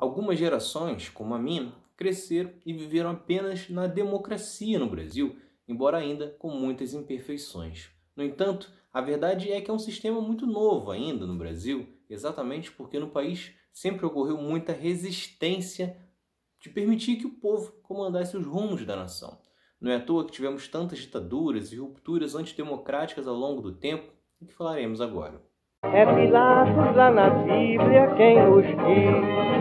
Algumas gerações, como a minha, cresceram e viveram apenas na democracia no Brasil, embora ainda com muitas imperfeições. No entanto, a verdade é que é um sistema muito novo ainda no Brasil, exatamente porque no país sempre ocorreu muita resistência de permitir que o povo comandasse os rumos da nação. Não é à toa que tivemos tantas ditaduras e rupturas antidemocráticas ao longo do tempo, e que falaremos agora. É Pilatos lá na Bíblia quem nos diz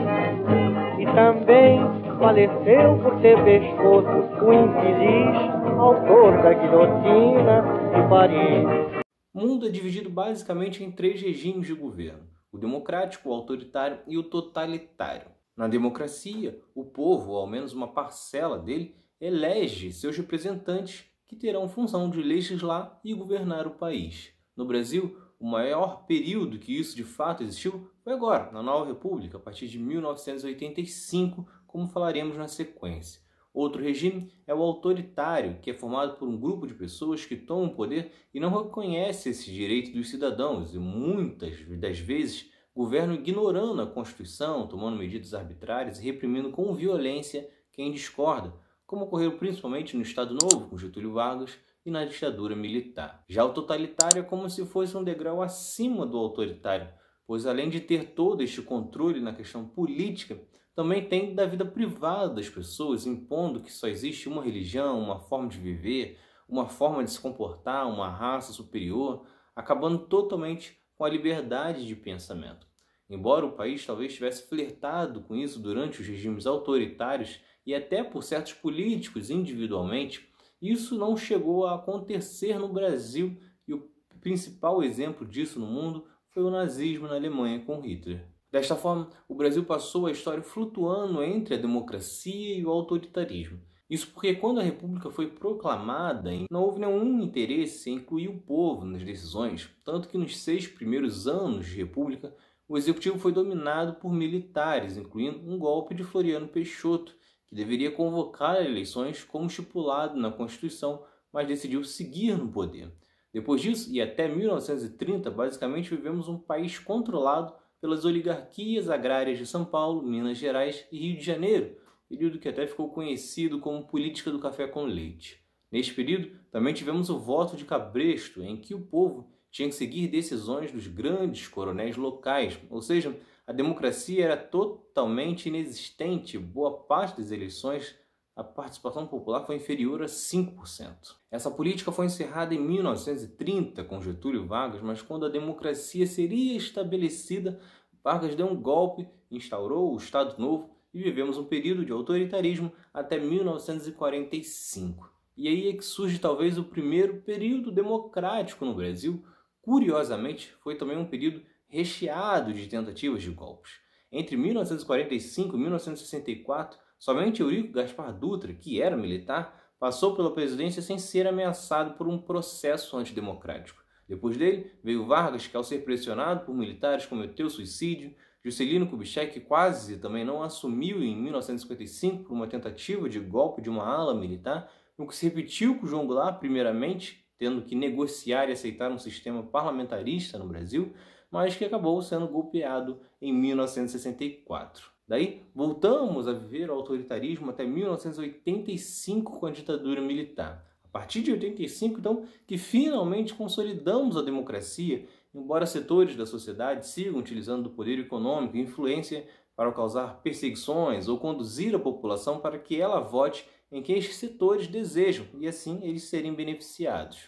e também faleceu por ter pescoço o infeliz autor da guilhotina de Paris. O mundo é dividido basicamente em três regimes de governo: o democrático, o autoritário e o totalitário. Na democracia, o povo, ou ao menos uma parcela dele, elege seus representantes que terão função de legislar e governar o país. No Brasil, o maior período que isso de fato existiu foi agora, na Nova República, a partir de 1985, como falaremos na sequência. Outro regime é o autoritário, que é formado por um grupo de pessoas que tomam o poder e não reconhece esse direito dos cidadãos e muitas das vezes governam ignorando a Constituição, tomando medidas arbitrárias e reprimindo com violência quem discorda, como ocorreu principalmente no Estado Novo com Getúlio Vargas e na ditadura militar. Já o totalitário é como se fosse um degrau acima do autoritário, pois além de ter todo este controle na questão política, também tem da vida privada das pessoas, impondo que só existe uma religião, uma forma de viver, uma forma de se comportar, uma raça superior, acabando totalmente com a liberdade de pensamento. Embora o país talvez tivesse flertado com isso durante os regimes autoritários e até por certos políticos individualmente, isso não chegou a acontecer no Brasil e o principal exemplo disso no mundo foi o nazismo na Alemanha com Hitler. Desta forma, o Brasil passou a história flutuando entre a democracia e o autoritarismo. Isso porque, quando a República foi proclamada, não houve nenhum interesse em incluir o povo nas decisões, tanto que nos seis primeiros anos de República, o executivo foi dominado por militares, incluindo um golpe de Floriano Peixoto, que deveria convocar eleições como estipulado na Constituição, mas decidiu seguir no poder. Depois disso, e até 1930, basicamente vivemos um país controlado pelas oligarquias agrárias de São Paulo, Minas Gerais e Rio de Janeiro, período que até ficou conhecido como política do café com leite. Neste período, também tivemos o voto de cabresto, em que o povo tinha que seguir decisões dos grandes coronéis locais, ou seja, a democracia era totalmente inexistente. Boa parte das eleições, a participação popular foi inferior a 5%. Essa política foi encerrada em 1930 com Getúlio Vargas, mas quando a democracia seria estabelecida, Vargas deu um golpe, instaurou o Estado Novo e vivemos um período de autoritarismo até 1945. E aí é que surge talvez o primeiro período democrático no Brasil. Curiosamente, foi também um período recheado de tentativas de golpes. Entre 1945 e 1964, somente Eurico Gaspar Dutra, que era militar, passou pela presidência sem ser ameaçado por um processo antidemocrático. Depois dele, veio Vargas, que ao ser pressionado por militares cometeu suicídio, Juscelino Kubitschek quase também não assumiu em 1955 por uma tentativa de golpe de uma ala militar, o que se repetiu com João Goulart, primeiramente, tendo que negociar e aceitar um sistema parlamentarista no Brasil, mas que acabou sendo golpeado em 1964. Daí, voltamos a viver o autoritarismo até 1985 com a ditadura militar. A partir de 85, então, que finalmente consolidamos a democracia, embora setores da sociedade sigam utilizando o poder econômico e influência para causar perseguições ou conduzir a população para que ela vote em quem esses setores desejam e assim eles serem beneficiados.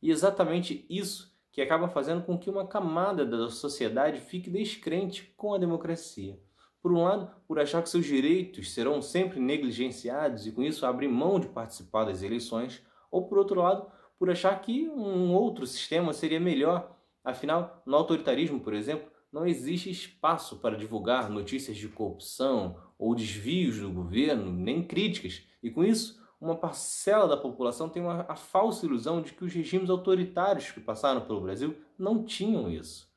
E exatamente isso que acaba fazendo com que uma camada da sociedade fique descrente com a democracia. Por um lado, por achar que seus direitos serão sempre negligenciados e com isso abrir mão de participar das eleições, ou por outro lado, por achar que um outro sistema seria melhor. Afinal, no autoritarismo, por exemplo, não existe espaço para divulgar notícias de corrupção ou desvios do governo, nem críticas, e com isso uma parcela da população tem uma, a falsa ilusão de que os regimes autoritários que passaram pelo Brasil não tinham isso.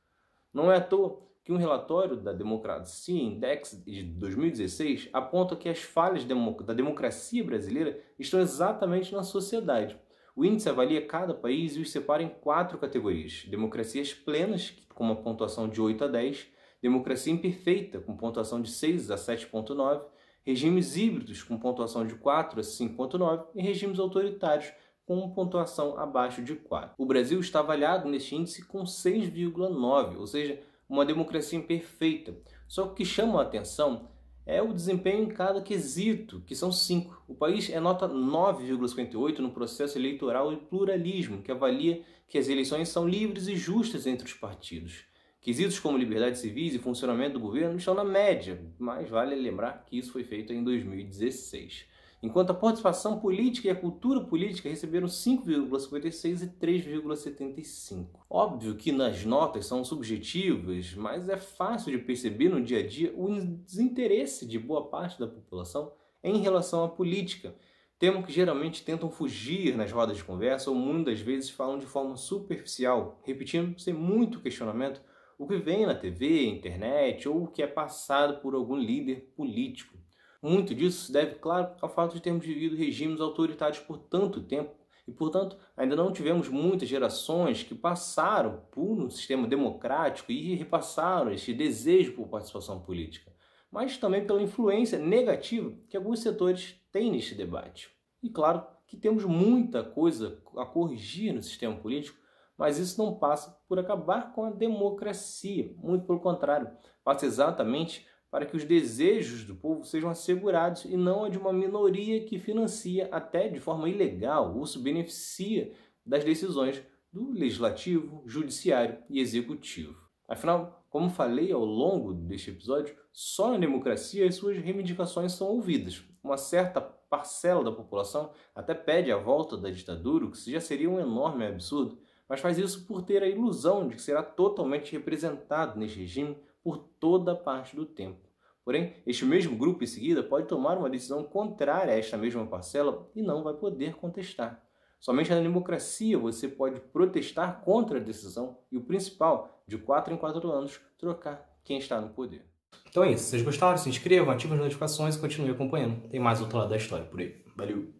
Não é à toa que um relatório da Democracia Index de 2016 aponta que as falhas da democracia brasileira estão exatamente na sociedade. O índice avalia cada país e os separa em quatro categorias: democracias plenas, com uma pontuação de 8 a 10, democracia imperfeita, com pontuação de 6 a 7,9, regimes híbridos com pontuação de 4 a 5,9 e regimes autoritários com pontuação abaixo de 4. O Brasil está avaliado neste índice com 6,9, ou seja, uma democracia imperfeita. Só que o que chama a atenção é o desempenho em cada quesito, que são 5. O país é nota 9,58 no processo eleitoral e pluralismo, que avalia que as eleições são livres e justas entre os partidos. Quesitos como liberdade civis e funcionamento do governo estão na média, mas vale lembrar que isso foi feito em 2016. Enquanto a participação política e a cultura política receberam 5,56 e 3,75. Óbvio que nas notas são subjetivas, mas é fácil de perceber no dia a dia o desinteresse de boa parte da população em relação à política, tema que geralmente tentam fugir nas rodas de conversa ou muitas vezes falam de forma superficial, repetindo sem muito questionamento o que vem na TV, internet ou o que é passado por algum líder político. Muito disso se deve, claro, ao fato de termos vivido regimes autoritários por tanto tempo e, portanto, ainda não tivemos muitas gerações que passaram por um sistema democrático e repassaram este desejo por participação política, mas também pela influência negativa que alguns setores têm neste debate. E, claro, que temos muita coisa a corrigir no sistema político mas isso não passa por acabar com a democracia, muito pelo contrário, passa exatamente para que os desejos do povo sejam assegurados e não a de uma minoria que financia até de forma ilegal ou se beneficia das decisões do legislativo, judiciário e executivo. Afinal, como falei ao longo deste episódio, só na democracia as suas reivindicações são ouvidas. Uma certa parcela da população até pede a volta da ditadura, o que já seria um enorme absurdo, mas faz isso por ter a ilusão de que será totalmente representado neste regime por toda parte do tempo. Porém, este mesmo grupo em seguida pode tomar uma decisão contrária a esta mesma parcela e não vai poder contestar. Somente na democracia você pode protestar contra a decisão e o principal, de 4 em 4 anos, trocar quem está no poder. Então é isso. Se vocês gostaram, se inscrevam, ativem as notificações e continuem acompanhando. Tem mais outro lado da história por aí. Valeu!